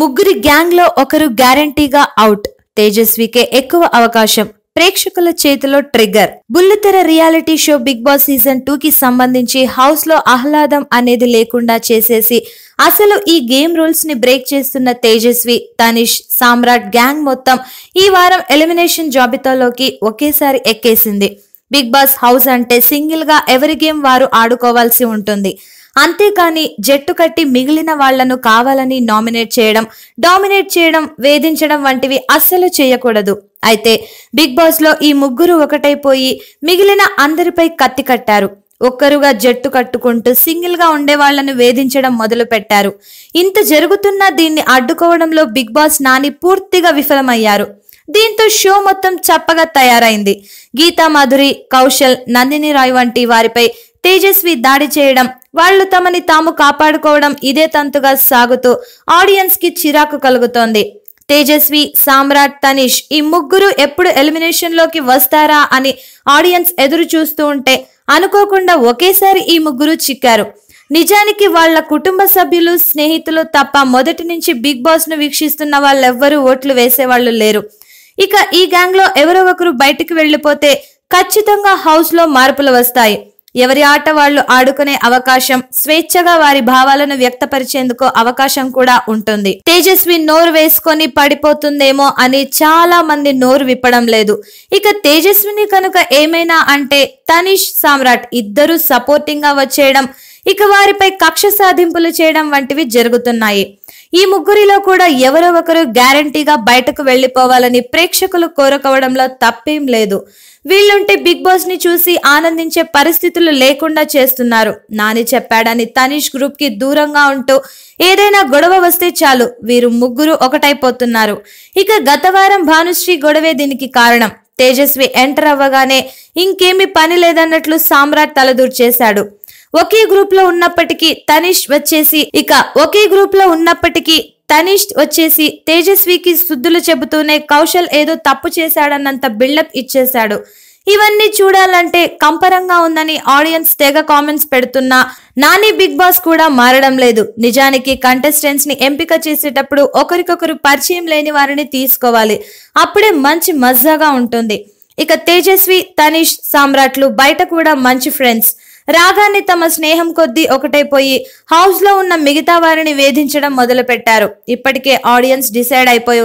ముగ్గురి గ్యాంగ్లో ఒకరు గ్యారంటీగా అవుట్ తేజస్వికే ఎక్కువ అవకాశం ప్రేక్షకుల చేతిలో ట్రిగ్గర్ బుల్లితెర reality show big boss season two కి సంబంధించి హౌస్ లో ఆహ్లాదం అనేది లేకుండా చేసేసి అసలు ఈ గేమ్ రూల్స్ ని బ్రేక్ చేస్తున్న తేజస్వి తనిష్ సామ్రాట్ గ్యాంగ్ మొత్తం ఈ వారం ఎలిమినేషన్ జాబితాలోకి ఒకేసారి ఎక్కేసింది బిగ్ బాస్ హౌస్ అంటే సింగిల్ గా ఎవరి గేమ్ వారు ఆడుకోవాల్సి ఉంటుంది అంతేకాని జట్టు కట్టి మిగిలిన వాళ్లను కావాలని నామినేట్ చేయడం డామినేట్ చేయడం వేధించడం వంటివి అస్సలు చేయకూడదు అయితే బిగ్ బాస్ లో ఈ ముగ్గురు ఒకటైపోయి మిగిలిన అందరిపై కత్తి కట్టారు ఒక్కరుగా జట్టు కట్టుకుంటూ సింగిల్ గా ఉండే వాళ్లను వేధించడం మొదలు పెట్టారు ఇంత జరుగుతున్నా దీన్ని అడ్డుకోవడంలో బిగ్ బాస్ నాని పూర్తిగా విఫలమయ్యారు దీంతో షో మొత్తం చప్పగా తయారైంది గీతా మాధురి కౌశల్ నందిని రాయ్ వంటి వారిపై తేజస్వి దాడి చేయడం వాళ్ళు తమని తాము కాపాడుకోవడం ఇదే తంతుగా సాగుతూ ఆడియన్స్ కి చిరాకు కలుగుతోంది తేజస్వి సామ్రాట్ తనిష్ ఈ ముగ్గురు ఎప్పుడు ఎలిమినేషన్ లోకి వస్తారా అని ఆడియన్స్ ఎదురు చూస్తూ ఉంటే అనుకోకుండా ఒకేసారి ఈ ముగ్గురు చిక్కారు నిజానికి వాళ్ళ కుటుంబ సభ్యులు స్నేహితులు తప్ప మొదటి నుంచి బిగ్ బాస్ ను వీక్షిస్తున్న వాళ్ళెవ్వరూ ఓట్లు వేసేవాళ్లు లేరు ఇక ఈ గ్యాంగ్ లో ఎవరో ఒకరు బయటికి వెళ్ళిపోతే ఖచ్చితంగా హౌస్ లో మార్పులు వస్తాయి ఎవరి ఆట వాళ్ళు ఆడుకునే అవకాశం స్వేచ్ఛగా వారి భావాలను వ్యక్తపరిచేందుకు అవకాశం కూడా ఉంటుంది తేజస్వి నోరు వేసుకొని పడిపోతుందేమో అని చాలా మంది నోరు విప్పడం లేదు ఇక తేజస్విని కనుక ఏమైనా అంటే తనిష్ సామ్రాట్ ఇద్దరు సపోర్టింగ్ గా వచ్చేయడం ఇక వారిపై కక్ష సాధింపులు చేయడం వంటివి జరుగుతున్నాయి ఈ ముగ్గురిలో కూడా ఎవరో ఒకరు గ్యారంటీగా బయటకు వెళ్లిపోవాలని ప్రేక్షకులు కోరుకోవడంలో తప్పేం లేదు వీళ్ళుంటే బిగ్ బాస్ ని చూసి ఆనందించే పరిస్థితులు లేకుండా చేస్తున్నారు నాని చెప్పాడని తనీష్ గ్రూప్ కి దూరంగా ఉంటూ ఏదైనా గొడవ వస్తే చాలు వీరు ముగ్గురు ఒకటైపోతున్నారు ఇక గత వారం భానుశ్రీ గొడవే దీనికి కారణం తేజస్వి ఎంటర్ అవ్వగానే ఇంకేమీ పని లేదన్నట్లు సామ్రాట్ తలదూర్చేశాడు ఒకే గ్రూప్ లో ఉన్నప్పటికీ తనిష్ వచ్చేసి ఇక ఒకే గ్రూప్ లో ఉన్నప్పటికీ తనిష్ వచ్చేసి తేజస్వికి శుద్ధులు చెబుతూనే కౌశల్ ఏదో తప్పు చేశాడన్నంత బిల్డప్ ఇచ్చేశాడు ఇవన్నీ చూడాలంటే కంపరంగా ఉందని ఆడియన్స్ తెగ కామెంట్స్ పెడుతున్నా నాని బిగ్ బాస్ కూడా మారడం లేదు నిజానికి కంటెస్టెంట్స్ ని ఎంపిక చేసేటప్పుడు ఒకరికొకరు పరిచయం లేని వారిని తీసుకోవాలి అప్పుడే మంచి మజాగా ఉంటుంది ఇక తేజస్వి తనిష్ సామ్రాట్లు బయట కూడా మంచి ఫ్రెండ్స్ రాగానే తమ స్నేహం కొద్దీ ఒకటైపోయి లో ఉన్న మిగతా వారిని వేధించడం మొదలుపెట్టారు ఇప్పటికే ఆడియన్స్ డిసైడ్ అయిపోయి